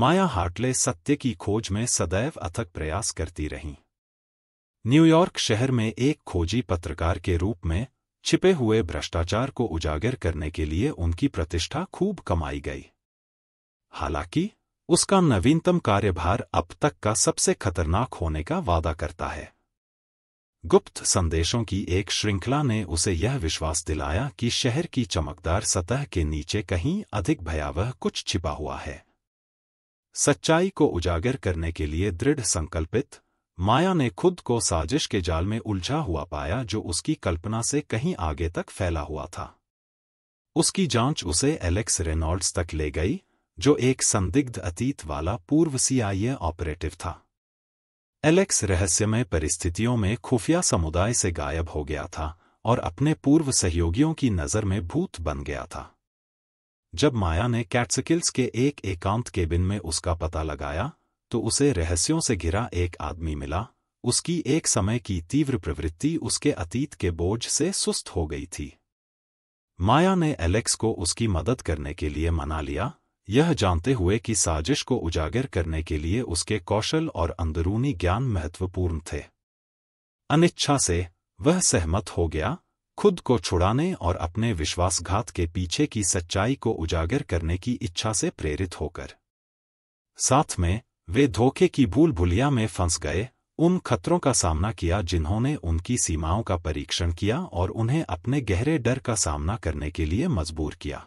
माया Hartley सत्य की खोज में सदैव अथक प्रयास करती रहीं न्यूयॉर्क शहर में एक खोजी पत्रकार के रूप में छिपे हुए भ्रष्टाचार को उजागर करने के लिए उनकी प्रतिष्ठा खूब कमाई गई हालांकि उसका नवीनतम कार्यभार अब तक का सबसे खतरनाक होने का वादा करता है गुप्त संदेशों की एक श्रृंखला ने उसे यह विश्वास दिलाया कि शहर की चमकदार सतह के नीचे कहीं अधिक भयावह कुछ छिपा हुआ है सच्चाई को उजागर करने के लिए दृढ़ संकल्पित माया ने खुद को साजिश के जाल में उलझा हुआ पाया जो उसकी कल्पना से कहीं आगे तक फैला हुआ था उसकी जांच उसे एलेक्स रेनॉल्ड्स तक ले गई जो एक संदिग्ध अतीत वाला पूर्व सीआईए ऑपरेटिव था एलेक्स रहस्यमय परिस्थितियों में खुफिया समुदाय से गायब हो गया था और अपने पूर्व सहयोगियों की नज़र में भूत बन गया था जब माया ने कैट्सकिल्स के एक एकांत केबिन में उसका पता लगाया तो उसे रहस्यों से घिरा एक आदमी मिला उसकी एक समय की तीव्र प्रवृत्ति उसके अतीत के बोझ से सुस्त हो गई थी माया ने एलेक्स को उसकी मदद करने के लिए मना लिया यह जानते हुए कि साजिश को उजागर करने के लिए उसके कौशल और अंदरूनी ज्ञान महत्वपूर्ण थे अनिच्छा से वह सहमत हो गया खुद को छुड़ाने और अपने विश्वासघात के पीछे की सच्चाई को उजागर करने की इच्छा से प्रेरित होकर साथ में वे धोखे की भूल भुलिया में फंस गए उन खतरों का सामना किया जिन्होंने उनकी सीमाओं का परीक्षण किया और उन्हें अपने गहरे डर का सामना करने के लिए मजबूर किया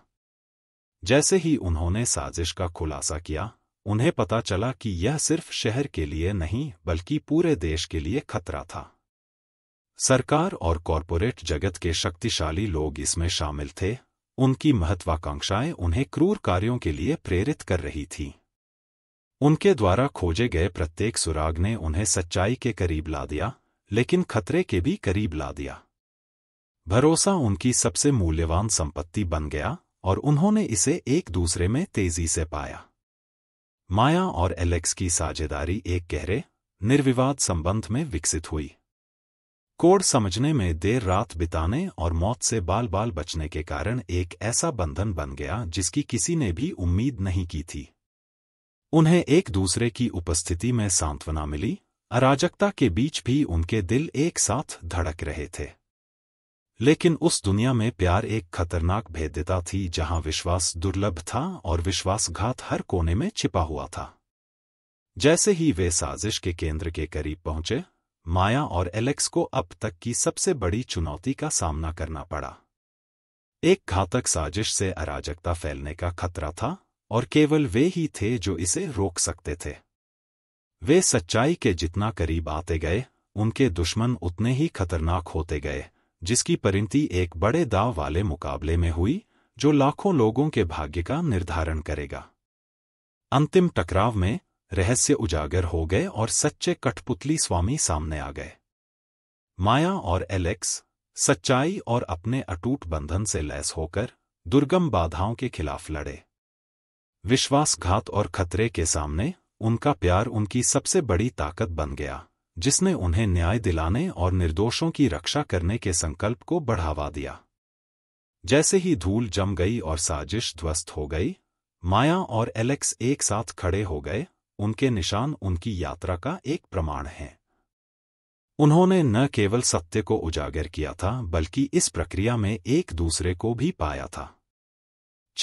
जैसे ही उन्होंने साजिश का खुलासा किया उन्हें पता चला कि यह सिर्फ शहर के लिए नहीं बल्कि पूरे देश के लिए खतरा था सरकार और कॉरपोरेट जगत के शक्तिशाली लोग इसमें शामिल थे उनकी महत्वाकांक्षाएं उन्हें क्रूर कार्यों के लिए प्रेरित कर रही थीं उनके द्वारा खोजे गए प्रत्येक सुराग ने उन्हें सच्चाई के करीब ला दिया लेकिन खतरे के भी करीब ला दिया भरोसा उनकी सबसे मूल्यवान संपत्ति बन गया और उन्होंने इसे एक दूसरे में तेजी से पाया माया और एलेक्स की साझेदारी एक गहरे निर्विवाद संबंध में विकसित हुई कोड समझने में देर रात बिताने और मौत से बाल बाल बचने के कारण एक ऐसा बंधन बन गया जिसकी किसी ने भी उम्मीद नहीं की थी उन्हें एक दूसरे की उपस्थिति में सांत्वना मिली अराजकता के बीच भी उनके दिल एक साथ धड़क रहे थे लेकिन उस दुनिया में प्यार एक खतरनाक भेद्यता थी जहां विश्वास दुर्लभ था और विश्वासघात हर कोने में छिपा हुआ था जैसे ही वे साजिश के केंद्र के करीब पहुंचे माया और एलेक्स को अब तक की सबसे बड़ी चुनौती का सामना करना पड़ा एक घातक साजिश से अराजकता फैलने का खतरा था और केवल वे ही थे जो इसे रोक सकते थे वे सच्चाई के जितना करीब आते गए उनके दुश्मन उतने ही खतरनाक होते गए जिसकी परिणति एक बड़े दाव वाले मुकाबले में हुई जो लाखों लोगों के भाग्य का निर्धारण करेगा अंतिम टकराव में रहस्य उजागर हो गए और सच्चे कठपुतली स्वामी सामने आ गए माया और एलेक्स सच्चाई और अपने अटूट बंधन से लैस होकर दुर्गम बाधाओं के खिलाफ लड़े विश्वासघात और खतरे के सामने उनका प्यार उनकी सबसे बड़ी ताकत बन गया जिसने उन्हें न्याय दिलाने और निर्दोषों की रक्षा करने के संकल्प को बढ़ावा दिया जैसे ही धूल जम गई और साजिश ध्वस्त हो गई माया और एलेक्स एक साथ खड़े हो गए उनके निशान उनकी यात्रा का एक प्रमाण है उन्होंने न केवल सत्य को उजागर किया था बल्कि इस प्रक्रिया में एक दूसरे को भी पाया था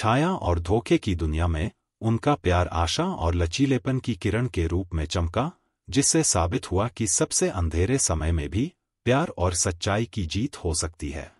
छाया और धोखे की दुनिया में उनका प्यार आशा और लचीलेपन की किरण के रूप में चमका जिससे साबित हुआ कि सबसे अंधेरे समय में भी प्यार और सच्चाई की जीत हो सकती है